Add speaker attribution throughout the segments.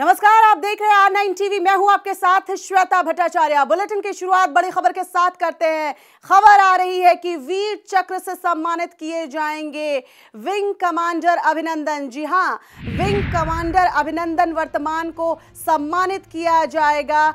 Speaker 1: नमस्कार आप देख रहे हैं आर नाइन टीवी मैं हूं आपके साथ श्वेता भट्टाचार्य बुलेटिन की शुरुआत बड़ी खबर के साथ करते हैं खबर आ रही है कि वीर चक्र से सम्मानित किए जाएंगे विंग कमांडर अभिनंदन जी हां विंग कमांडर अभिनंदन वर्तमान को सम्मानित किया जाएगा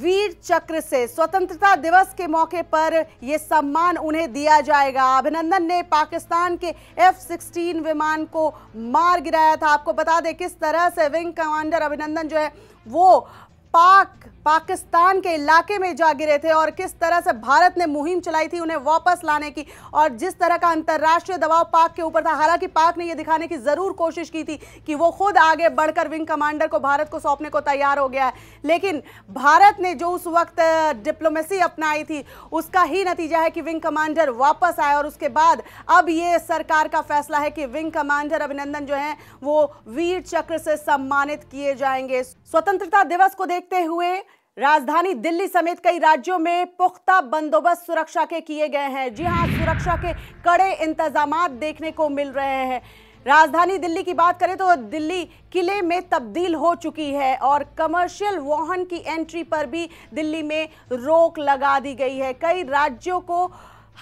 Speaker 1: वीर चक्र से स्वतंत्रता दिवस के मौके पर यह सम्मान उन्हें दिया जाएगा अभिनंदन ने पाकिस्तान के एफ सिक्सटीन विमान को मार गिराया था आपको बता दें किस तरह से विंग कमांडर अभिनंदन जो है वो पाक पाकिस्तान के इलाके में जा गिरे थे और किस तरह से भारत ने मुहिम चलाई थी उन्हें वापस लाने की और जिस तरह का अंतर्राष्ट्रीय दबाव पाक के ऊपर था हालांकि पाक ने यह दिखाने की ज़रूर कोशिश की थी कि वो खुद आगे बढ़कर विंग कमांडर को भारत को सौंपने को तैयार हो गया है लेकिन भारत ने जो उस वक्त डिप्लोमेसी अपनाई थी उसका ही नतीजा है कि विंग कमांडर वापस आए और उसके बाद अब ये सरकार का फैसला है कि विंग कमांडर अभिनंदन जो है वो वीर चक्र से सम्मानित किए जाएंगे स्वतंत्रता दिवस को देखते हुए राजधानी दिल्ली समेत कई राज्यों में पुख्ता बंदोबस्त सुरक्षा के किए गए हैं जी हां सुरक्षा के कड़े इंतजाम देखने को मिल रहे हैं राजधानी दिल्ली की बात करें तो दिल्ली किले में तब्दील हो चुकी है और कमर्शियल वाहन की एंट्री पर भी दिल्ली में रोक लगा दी गई है कई राज्यों को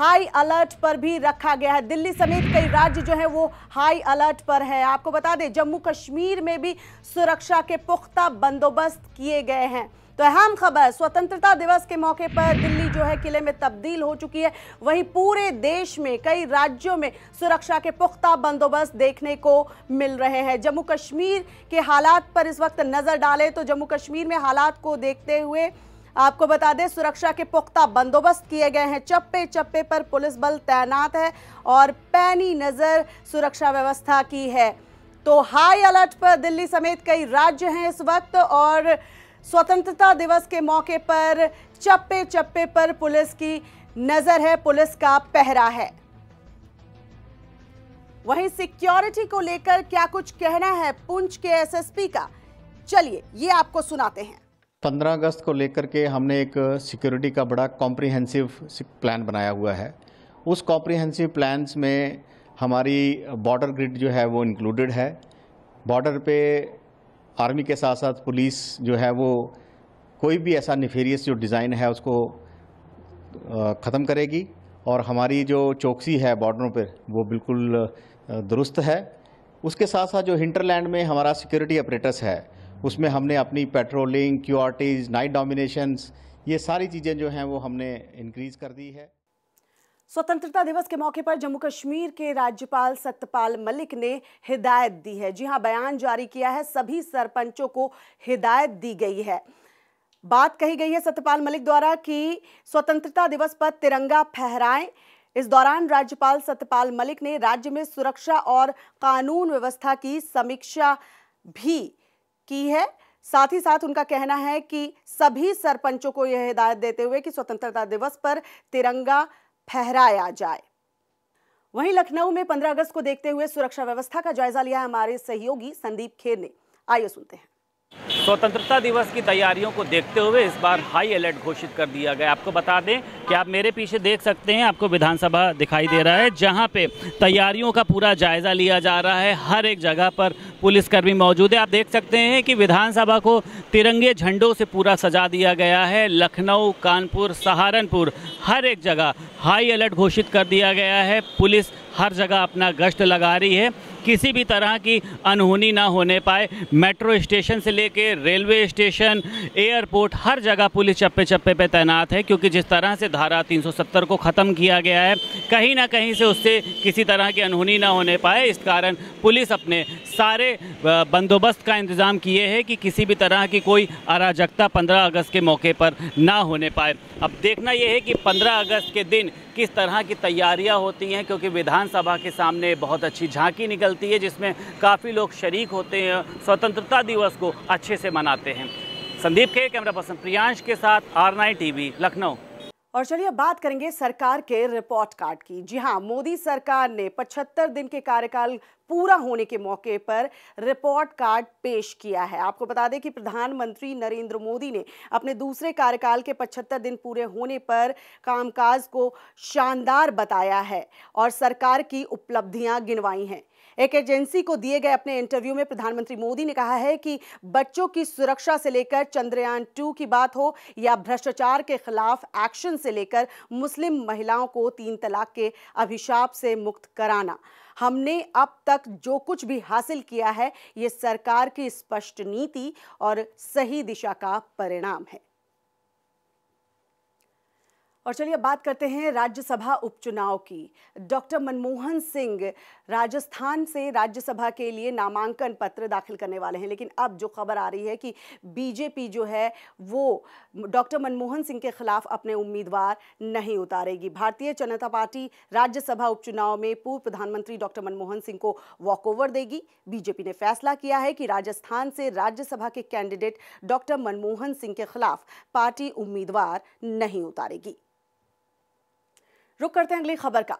Speaker 1: हाई अलर्ट पर भी रखा गया है दिल्ली समेत कई राज्य जो है वो हाई अलर्ट पर है आपको बता दें जम्मू कश्मीर में भी सुरक्षा के पुख्ता बंदोबस्त किए गए हैं तो अहम खबर स्वतंत्रता दिवस के मौके पर दिल्ली जो है किले में तब्दील हो चुकी है वहीं पूरे देश में कई राज्यों में सुरक्षा के पुख्ता बंदोबस्त देखने को मिल रहे हैं जम्मू कश्मीर के हालात पर इस वक्त नज़र डालें तो जम्मू कश्मीर में हालात को देखते हुए आपको बता दें सुरक्षा के पुख्ता बंदोबस्त किए गए हैं चप्पे चप्पे पर पुलिस बल तैनात है और पैनी नज़र सुरक्षा व्यवस्था की है तो हाई अलर्ट पर दिल्ली समेत कई राज्य हैं इस वक्त और स्वतंत्रता दिवस के मौके पर चप्पे चप्पे पर पुलिस की नजर है पुलिस का पहरा है वहीं सिक्योरिटी को लेकर क्या कुछ कहना है पुंछ के एसएसपी का चलिए ये आपको सुनाते हैं
Speaker 2: 15 अगस्त को लेकर के हमने एक सिक्योरिटी का बड़ा कॉम्प्रिहेंसिव प्लान बनाया हुआ है उस कॉम्प्रिहेंसिव प्लान्स में हमारी बॉर्डर ग्रिड जो है वो इंक्लूडेड है बॉर्डर पे आर्मी के साथ साथ पुलिस जो है वो कोई भी ऐसा निफेरियस जो डिज़ाइन है उसको ख़त्म करेगी और हमारी जो चौकसी है बॉर्डरों पर वो बिल्कुल दुरुस्त है उसके साथ साथ जो हिंटरलैंड में हमारा सिक्योरिटी ऑपरेटर्स है उसमें हमने अपनी पेट्रोलिंग क्यू नाइट डोमिनेशंस ये सारी चीज़ें जो हैं वो हमने इंक्रीज़ कर दी है
Speaker 1: स्वतंत्रता दिवस के मौके पर जम्मू कश्मीर के राज्यपाल सत्यपाल मलिक ने हिदायत दी है जी हां बयान जारी किया है सभी सरपंचों को हिदायत दी गई है बात कही गई है सत्यपाल मलिक द्वारा कि स्वतंत्रता दिवस पर तिरंगा फहराएं इस दौरान राज्यपाल सत्यपाल मलिक ने राज्य में सुरक्षा और कानून व्यवस्था की समीक्षा भी की है साथ ही साथ उनका कहना है कि सभी सरपंचों को यह हिदायत देते हुए कि स्वतंत्रता दिवस पर तिरंगा फहराया जाए वहीं लखनऊ में 15 अगस्त को देखते हुए सुरक्षा व्यवस्था का जायजा लिया हमारे सहयोगी संदीप खेर ने आइए सुनते हैं
Speaker 2: स्वतंत्रता दिवस की तैयारियों को देखते हुए इस बार हाई अलर्ट घोषित कर दिया गया आपको बता दें कि आप मेरे पीछे देख सकते हैं आपको विधानसभा दिखाई दे रहा है जहां पे तैयारियों का पूरा जायज़ा लिया जा रहा है हर एक जगह पर पुलिसकर्मी मौजूद है आप देख सकते हैं कि विधानसभा को तिरंगे झंडों से पूरा सजा दिया गया है लखनऊ कानपुर सहारनपुर हर एक जगह हाई अलर्ट घोषित कर दिया गया है पुलिस हर जगह अपना गश्त लगा रही है किसी भी तरह की अनहोनी ना होने पाए मेट्रो स्टेशन से लेके रेलवे स्टेशन एयरपोर्ट हर जगह पुलिस चप्पे चप्पे पे तैनात है क्योंकि जिस तरह से धारा 370 को ख़त्म किया गया है कहीं ना कहीं से उससे किसी तरह की अनहोनी ना होने पाए इस कारण पुलिस अपने सारे बंदोबस्त का इंतज़ाम किए हैं कि किसी भी तरह की कोई अराजकता पंद्रह अगस्त के मौके पर ना होने पाए अब देखना यह है कि पंद्रह अगस्त के दिन किस तरह की तैयारियां होती हैं क्योंकि विधानसभा के सामने बहुत अच्छी झांकी निकलती है जिसमें काफ़ी लोग शरीक होते हैं स्वतंत्रता दिवस को अच्छे से मनाते हैं संदीप के कैमरा पर्सन प्रियांश के साथ आर नाइन टी लखनऊ
Speaker 1: और चलिए अब बात करेंगे सरकार के रिपोर्ट कार्ड की जी हाँ मोदी सरकार ने 75 दिन के कार्यकाल पूरा होने के मौके पर रिपोर्ट कार्ड पेश किया है आपको बता दें कि प्रधानमंत्री नरेंद्र मोदी ने अपने दूसरे कार्यकाल के 75 दिन पूरे होने पर कामकाज को शानदार बताया है और सरकार की उपलब्धियां गिनवाई हैं एक एजेंसी को दिए गए अपने इंटरव्यू में प्रधानमंत्री मोदी ने कहा है कि बच्चों की सुरक्षा से लेकर चंद्रयान टू की बात हो या भ्रष्टाचार के खिलाफ एक्शन से लेकर मुस्लिम महिलाओं को तीन तलाक के अभिशाप से मुक्त कराना हमने अब तक जो कुछ भी हासिल किया है ये सरकार की स्पष्ट नीति और सही दिशा का परिणाम है और चलिए बात करते हैं राज्यसभा उपचुनाव की डॉक्टर मनमोहन सिंह राजस्थान से राज्यसभा के लिए नामांकन पत्र दाखिल करने वाले हैं लेकिन अब जो खबर आ रही है कि बीजेपी जो है वो डॉक्टर मनमोहन सिंह के खिलाफ अपने उम्मीदवार नहीं उतारेगी भारतीय जनता पार्टी राज्यसभा उपचुनाव में पूर्व प्रधानमंत्री डॉक्टर मनमोहन सिंह को वॉकओवर देगी बीजेपी ने फैसला किया है कि राजस्थान से राज्यसभा के कैंडिडेट डॉक्टर मनमोहन सिंह के खिलाफ पार्टी उम्मीदवार नहीं उतारेगी रुक करते हैं अगली खबर का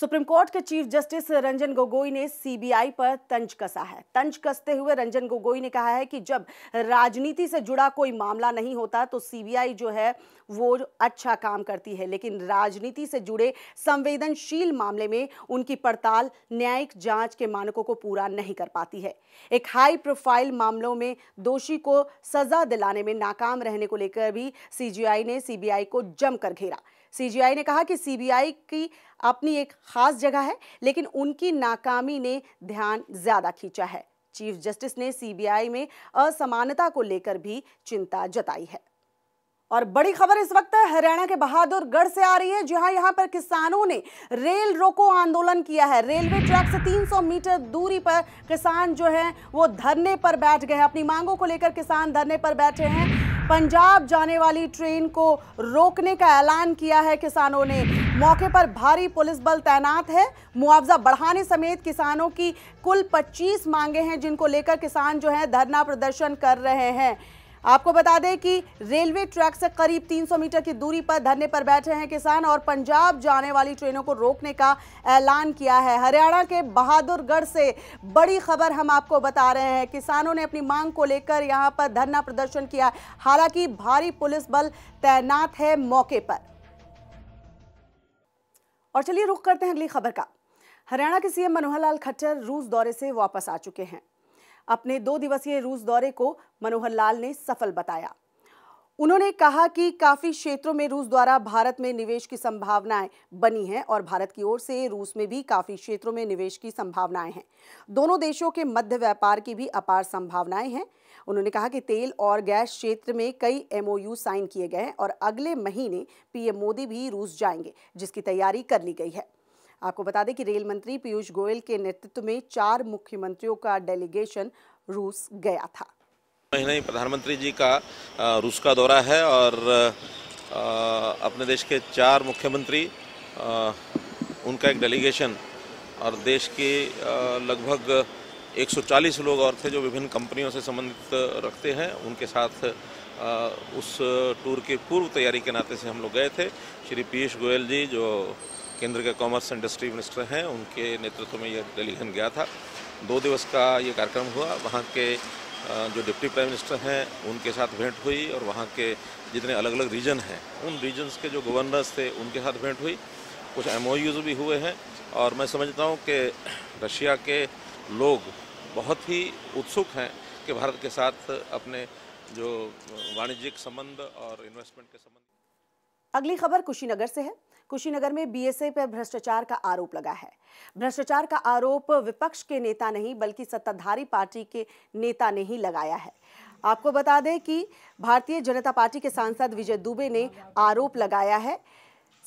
Speaker 1: सुप्रीम कोर्ट के चीफ जस्टिस रंजन गोगोई ने सीबीआई पर तंज कसा है तंज कसते हुए रंजन गोगोई ने कहा है कि जब राजनीति से जुड़ा कोई मामला नहीं होता तो सीबीआई जो है वो अच्छा काम करती है लेकिन राजनीति से जुड़े संवेदनशील मामले में उनकी पड़ताल न्यायिक जांच के मानकों को पूरा नहीं कर पाती है एक हाई प्रोफाइल मामलों में दोषी को सजा दिलाने में नाकाम रहने को लेकर भी सीजीआई ने सीबीआई को जमकर घेरा सीजीआई ने कहा कि सीबीआई की अपनी एक खास जगह है लेकिन उनकी नाकामी ने ध्यान ज्यादा खींचा है चीफ जस्टिस ने सीबीआई में असमानता को लेकर भी चिंता जताई है और बड़ी खबर इस वक्त हरियाणा के बहादुरगढ़ से आ रही है जहां यहां पर किसानों ने रेल रोको आंदोलन किया है रेलवे ट्रैक से 300 मीटर दूरी पर किसान जो हैं वो धरने पर बैठ गए हैं अपनी मांगों को लेकर किसान धरने पर बैठे हैं पंजाब जाने वाली ट्रेन को रोकने का ऐलान किया है किसानों ने मौके पर भारी पुलिस बल तैनात है मुआवजा बढ़ाने समेत किसानों की कुल 25 मांगे हैं जिनको लेकर किसान जो है धरना प्रदर्शन कर रहे हैं आपको बता दें कि रेलवे ट्रैक से करीब 300 मीटर की दूरी पर धरने पर बैठे हैं किसान और पंजाब जाने वाली ट्रेनों को रोकने का ऐलान किया है हरियाणा के बहादुरगढ़ से बड़ी खबर हम आपको बता रहे हैं किसानों ने अपनी मांग को लेकर यहां पर धरना प्रदर्शन किया हालांकि भारी पुलिस बल तैनात है मौके पर और चलिए रुख करते हैं अगली खबर का हरियाणा के सीएम मनोहर लाल खट्टर रूस दौरे से वापस आ चुके हैं अपने दो दिवसीय रूस दौरे को मनोहर लाल ने सफल बताया उन्होंने कहा कि काफ़ी क्षेत्रों में रूस द्वारा भारत में निवेश की संभावनाएं बनी हैं और भारत की ओर से रूस में भी काफ़ी क्षेत्रों में निवेश की संभावनाएं हैं दोनों देशों के मध्य व्यापार की भी अपार संभावनाएं हैं उन्होंने कहा कि तेल और गैस क्षेत्र में कई एमओयू साइन किए गए हैं और अगले महीने पीएम मोदी भी रूस जाएंगे जिसकी तैयारी कर ली गई है आपको बता दें कि रेल मंत्री पीयूष गोयल के नेतृत्व में चार मुख्यमंत्रियों का डेलीगेशन रूस गया था
Speaker 2: महीने प्रधानमंत्री जी का रूस का दौरा है और अपने देश के चार मुख्यमंत्री उनका एक डेलीगेशन और देश के लगभग 140 लोग और थे जो विभिन्न कंपनियों से संबंधित रखते हैं उनके साथ उस टूर के पूर्व तैयारी के नाते से हम लोग गए थे श्री पीयूष गोयल जी जो केंद्र के कॉमर्स इंडस्ट्री मिनिस्टर हैं उनके नेतृत्व में यह डेलीगेशन गया था दो दिवस का ये कार्यक्रम हुआ वहाँ के जो डिप्टी प्राइम मिनिस्टर हैं उनके साथ भेंट हुई और वहाँ के जितने अलग अलग रीजन हैं उन रीजन्स के जो गवर्नर्स थे उनके साथ भेंट हुई कुछ एम भी हुए हैं और मैं समझता हूँ कि रशिया के लोग बहुत ही उत्सुक हैं कि भारत के साथ अपने जो वाणिज्यिक संबंध और इन्वेस्टमेंट के
Speaker 1: संबंध अगली खबर कुशीनगर से है कुशीनगर में बीएसएफ पर भ्रष्टाचार का आरोप लगा है भ्रष्टाचार का आरोप विपक्ष के नेता नहीं बल्कि सत्ताधारी पार्टी के नेता ने ही लगाया है आपको बता दें कि भारतीय जनता पार्टी के सांसद विजय दुबे ने आरोप लगाया है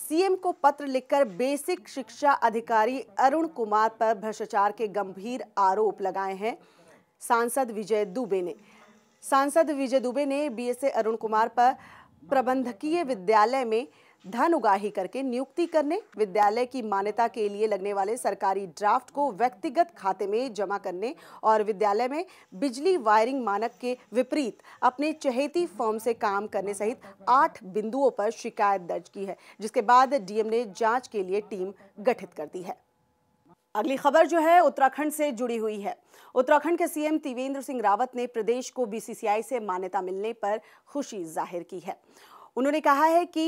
Speaker 1: सीएम को पत्र लिखकर बेसिक शिक्षा अधिकारी अरुण कुमार पर भ्रष्टाचार के गंभीर आरोप लगाए हैं सांसद विजय दुबे ने सांसद विजय दुबे ने बीएसए अरुण कुमार पर प्रबंधकीय विद्यालय में धन उगाही करके नियुक्ति करने विद्यालय की मान्यता के लिए लगने वाले सरकारी ड्राफ्ट को व्यक्तिगत खाते में जमा करने और विद्यालय में बिजली वायरिंग मानक के विपरीत अपने चहेती फॉर्म से काम करने सहित आठ बिंदुओं पर शिकायत दर्ज की है जिसके बाद डीएम ने जांच के लिए टीम गठित कर दी है अगली खबर जो है उत्तराखंड से जुड़ी हुई है उत्तराखंड के सीएम त्रिवेंद्र सिंह रावत ने प्रदेश को बीसीसीआई से मान्यता मिलने पर खुशी जाहिर की है उन्होंने कहा है कि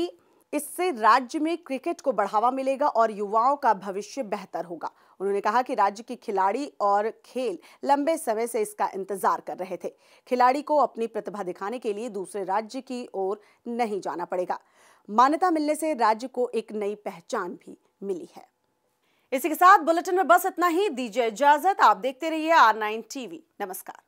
Speaker 1: इससे राज्य में क्रिकेट को बढ़ावा मिलेगा और युवाओं का भविष्य बेहतर होगा उन्होंने कहा कि राज्य के खिलाड़ी और खेल लंबे समय से इसका इंतजार कर रहे थे खिलाड़ी को अपनी प्रतिभा दिखाने के लिए दूसरे राज्य की ओर नहीं जाना पड़ेगा मान्यता मिलने से राज्य को एक नई पहचान भी मिली है इसी के साथ बुलेटिन में बस इतना ही दीजिए इजाजत आप देखते रहिए आर नाइन टीवी नमस्कार